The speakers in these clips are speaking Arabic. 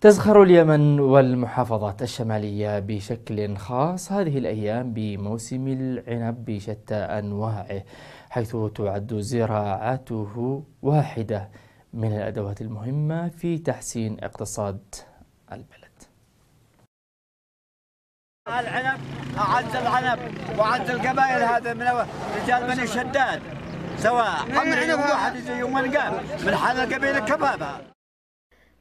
تزخر اليمن والمحافظات الشمالية بشكل خاص هذه الأيام بموسم العنب بشتى أنواعه حيث تعد زراعته واحدة من الأدوات المهمة في تحسين اقتصاد البلد العنب أعز العنب وأعز القبائل هذا من رجال بني شداد سواء حمل إيه، عنب واحد يوم من من حال القبيلة كبابة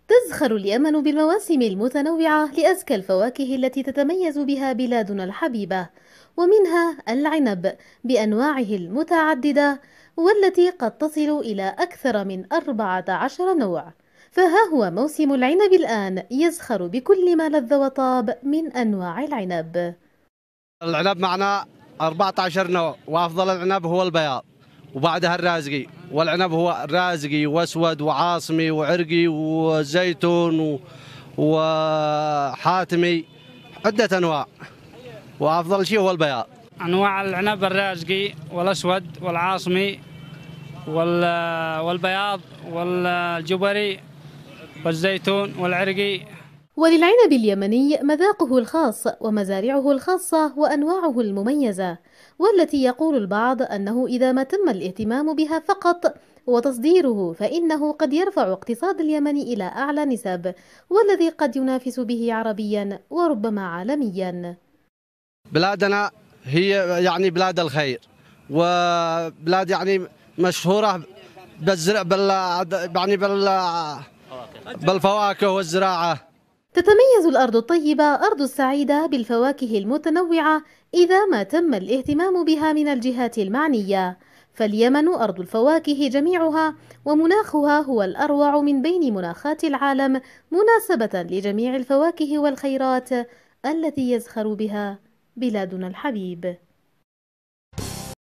تزخر اليمن بالمواسم المتنوعة لأزكى الفواكه التي تتميز بها بلادنا الحبيبة ومنها العنب بأنواعه المتعددة والتي قد تصل إلى أكثر من 14 نوع فها هو موسم العنب الآن يزخر بكل ما لذ وطاب من أنواع العنب العنب معنا 14 نوع وأفضل العنب هو البياض وبعدها الرازقي والعنب هو الرازقي واسود وعاصمي وعرقي وزيتون وحاتمي عدة أنواع وأفضل شيء هو البياض أنواع العنب الرازقي والأسود والعاصمي والبياض والجبري والزيتون والعرقي وللعنب اليمني مذاقه الخاص ومزارعه الخاصة وأنواعه المميزة والتي يقول البعض أنه إذا ما تم الاهتمام بها فقط وتصديره فإنه قد يرفع اقتصاد اليمن إلى أعلى نسب والذي قد ينافس به عربيا وربما عالميا بلادنا هي يعني بلاد الخير وبلاد يعني مشهورة بالزرع بال يعني بال بالفواكه والزراعة تتميز الأرض الطيبة أرض السعيدة بالفواكه المتنوعة إذا ما تم الاهتمام بها من الجهات المعنية فاليمن أرض الفواكه جميعها ومناخها هو الأروع من بين مناخات العالم مناسبة لجميع الفواكه والخيرات التي يزخر بها بلادنا الحبيب